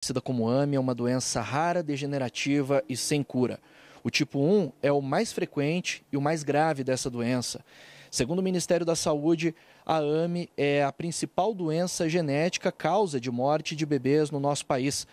conhecida como AME, é uma doença rara, degenerativa e sem cura. O tipo 1 é o mais frequente e o mais grave dessa doença. Segundo o Ministério da Saúde, a AME é a principal doença genética causa de morte de bebês no nosso país.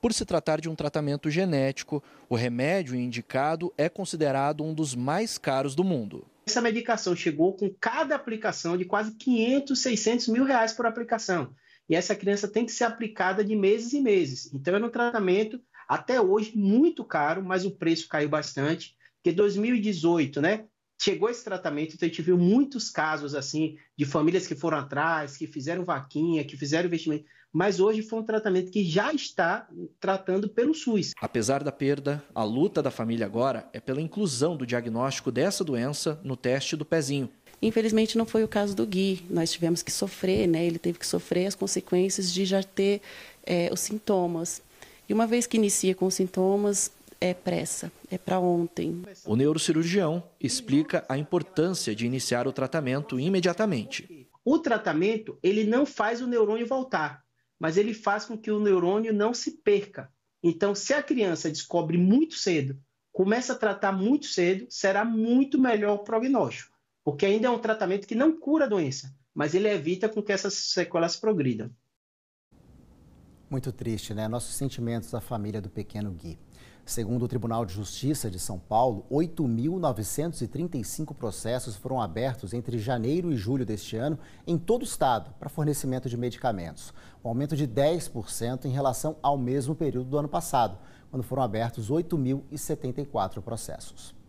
Por se tratar de um tratamento genético, o remédio indicado é considerado um dos mais caros do mundo. Essa medicação chegou com cada aplicação de quase 500, 600 mil reais por aplicação e essa criança tem que ser aplicada de meses e meses. Então, é um tratamento, até hoje, muito caro, mas o preço caiu bastante, porque 2018, né? Chegou esse tratamento, então a gente viu muitos casos assim de famílias que foram atrás, que fizeram vaquinha, que fizeram investimento, mas hoje foi um tratamento que já está tratando pelo SUS. Apesar da perda, a luta da família agora é pela inclusão do diagnóstico dessa doença no teste do pezinho, Infelizmente não foi o caso do Gui. Nós tivemos que sofrer, né? Ele teve que sofrer as consequências de já ter é, os sintomas. E uma vez que inicia com os sintomas, é pressa, é para ontem. O neurocirurgião explica a importância de iniciar o tratamento imediatamente. O tratamento, ele não faz o neurônio voltar, mas ele faz com que o neurônio não se perca. Então, se a criança descobre muito cedo, começa a tratar muito cedo, será muito melhor o prognóstico. Porque ainda é um tratamento que não cura a doença, mas ele evita com que essas sequelas progridam. Muito triste, né? Nossos sentimentos à família do pequeno Gui. Segundo o Tribunal de Justiça de São Paulo, 8.935 processos foram abertos entre janeiro e julho deste ano em todo o estado para fornecimento de medicamentos, um aumento de 10% em relação ao mesmo período do ano passado, quando foram abertos 8.074 processos.